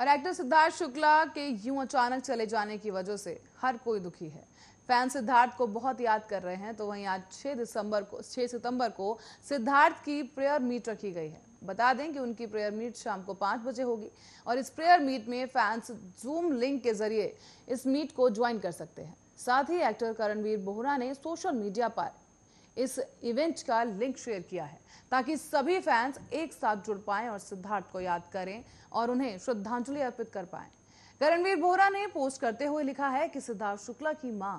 और एक्टर सिद्धार्थ शुक्ला के यूं अचानक चले जाने की वजह से हर कोई दुखी है फैन सिद्धार्थ को बहुत याद कर रहे हैं तो वहीं आज 6 दिसंबर को 6 सितंबर को सिद्धार्थ की प्रेयर मीट रखी गई है बता दें कि उनकी प्रेयर मीट शाम को पाँच बजे होगी और इस प्रेयर मीट में फैंस जूम लिंक के जरिए इस मीट को ज्वाइन कर सकते हैं साथ ही एक्टर करणवीर बोहरा ने सोशल मीडिया पर इस इवेंट का लिंक शेयर किया है ताकि सभी फैंस एक साथ जुड़ पाएं और सिद्धार्थ को याद करें और उन्हें श्रद्धांजलि अर्पित कर पाएं करणवीर बोहरा ने पोस्ट करते हुए लिखा है कि सिद्धार्थ शुक्ला की मां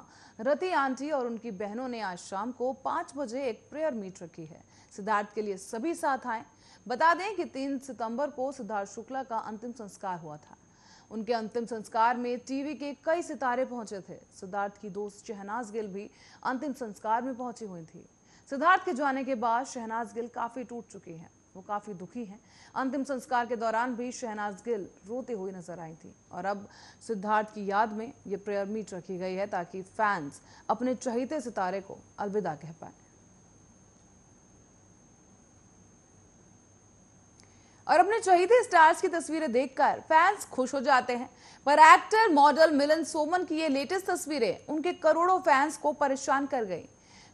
रति आंटी और उनकी बहनों ने आज शाम को पांच बजे एक प्रेयर मीट रखी है सिद्धार्थ के लिए सभी साथ आए बता दें कि तीन सितंबर को सिद्धार्थ शुक्ला का अंतिम संस्कार हुआ था उनके अंतिम संस्कार में टीवी के कई सितारे पहुंचे थे सिद्धार्थ की दोस्त शहनाज गिल भी अंतिम संस्कार में पहुंची हुई थी सिद्धार्थ के जाने के बाद शहनाज गिल काफ़ी टूट चुकी हैं वो काफ़ी दुखी हैं अंतिम संस्कार के दौरान भी शहनाज गिल रोते हुए नजर आई थी और अब सिद्धार्थ की याद में ये प्रेयर मीट रखी गई है ताकि फैंस अपने चहीते सितारे को अलविदा कह पाएं और अपने चहीते स्टार्स की तस्वीरें देखकर फैंस खुश हो जाते हैं पर एक्टर मॉडल मिलन सोमन की ये लेटेस्ट तस्वीरें उनके करोड़ों फैंस को परेशान कर गई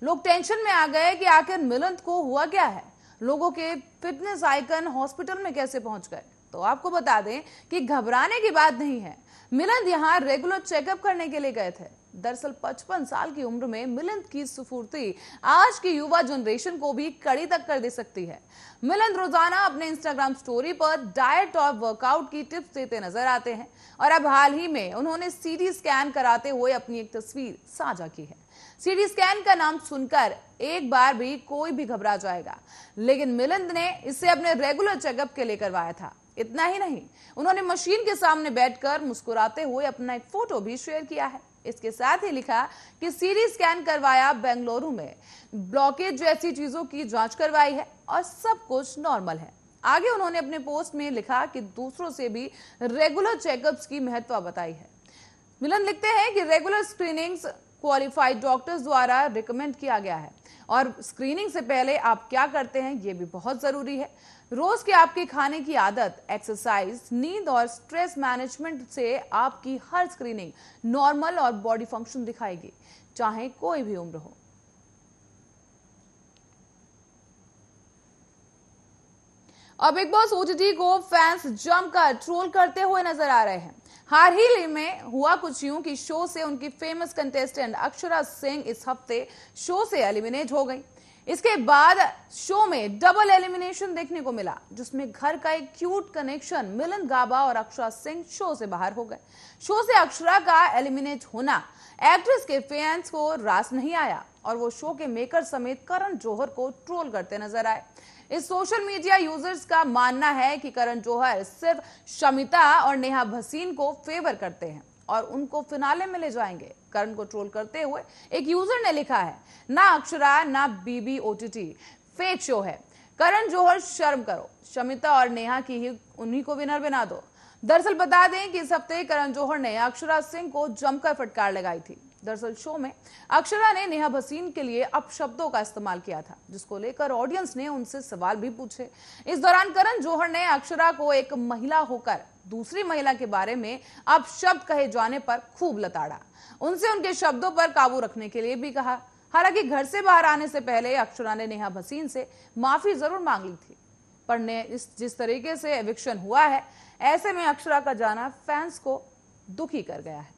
लोग टेंशन में आ गए कि आखिर मिलन को हुआ क्या है लोगों के फिटनेस आइकन हॉस्पिटल में कैसे पहुंच गए तो आपको बता दें कि घबराने की बात नहीं है मिलन यहाँ रेगुलर चेकअप करने के लिए गए थे दरअसल 55 साल की उम्र में मिलिंद की सुफूर्ती आज की युवा जनरेशन को भी कड़ी तक कर दे सकती है मिलिंद रोजाना अपने इंस्टाग्राम स्टोरी पर डाइट और वर्कआउट की टिप्स देते नजर आते हैं और अब हाल ही में उन्होंने सीटी स्कैन कराते हुए अपनी एक तस्वीर साझा की है सीटी स्कैन का नाम सुनकर एक बार भी कोई भी घबरा जाएगा लेकिन मिलिंद ने इसे अपने रेगुलर चेकअप के लिए करवाया था इतना ही नहीं उन्होंने मशीन के सामने बैठकर मुस्कुराते हुए अपना एक फोटो भी शेयर किया है इसके साथ ही लिखा कि सीटी स्कैन करवाया बेंगलुरु में ब्लॉकेज जैसी चीजों की जांच करवाई है और सब कुछ नॉर्मल है आगे उन्होंने अपने पोस्ट में लिखा कि दूसरों से भी रेगुलर चेकअप्स की महत्व बताई है मिलन लिखते हैं कि रेगुलर स्क्रीनिंग्स क्वालिफाइड डॉक्टर्स द्वारा रिकमेंड किया गया है और स्क्रीनिंग से पहले आप क्या करते हैं ये भी बहुत ज़रूरी है रोज़ के आपके खाने की आदत एक्सरसाइज नींद और स्ट्रेस मैनेजमेंट से आपकी हर स्क्रीनिंग नॉर्मल और बॉडी फंक्शन दिखाएगी चाहे कोई भी उम्र हो अब बिग बॉस ओटीटी को फैंस जमकर ट्रोल करते हुए नजर आ रहे हैं हाल ही में हुआ कुछ यूं कि शो से उनकी फेमस कंटेस्टेंट अक्षरा सिंह इस हफ्ते शो से एलिमिनेट हो गई इसके बाद शो में डबल एलिमिनेशन देखने को मिला जिसमें घर का एक क्यूट कनेक्शन मिलन गाबा और अक्षरा सिंह शो से बाहर हो गए शो से अक्षरा का एलिमिनेट होना एक्ट्रेस के फैंस को रास नहीं आया और वो शो के मेकर समेत करण जोहर को ट्रोल करते नजर आए इस सोशल मीडिया यूजर्स का मानना है कि करण जौहर सिर्फ शमिता और नेहा भसीन को फेवर करते हैं और उनको फिनाले में ले जाएंगे करण को ट्रोल करते हुए एक यूजर ने लिखा है ना अक्षरा ना बीबी ओटीटी फेक शो है करण जौहर शर्म करो शमिता और नेहा की ही उन्हीं को विनर बना दो दरअसल बता दें कि इस हफ्ते करण जौहर ने अक्षरा सिंह को जमकर फटकार लगाई थी दरअसल शो में अक्षरा ने नेहा भसीन के लिए अपशब्दों का इस्तेमाल किया था जिसको लेकर ऑडियंस ने उनसे सवाल भी पूछे इस दौरान करण जौहर ने अक्षरा को एक महिला होकर दूसरी महिला के बारे में अपशब्द कहे जाने पर खूब लताड़ा उनसे उनके शब्दों पर काबू रखने के लिए भी कहा हालांकि घर से बाहर आने से पहले अक्षरा ने नेहा भसीन से माफी जरूर मांग ली थी पर ने इस जिस तरीके से एविक्शन हुआ है ऐसे में अक्षरा का जाना फैंस को दुखी कर गया है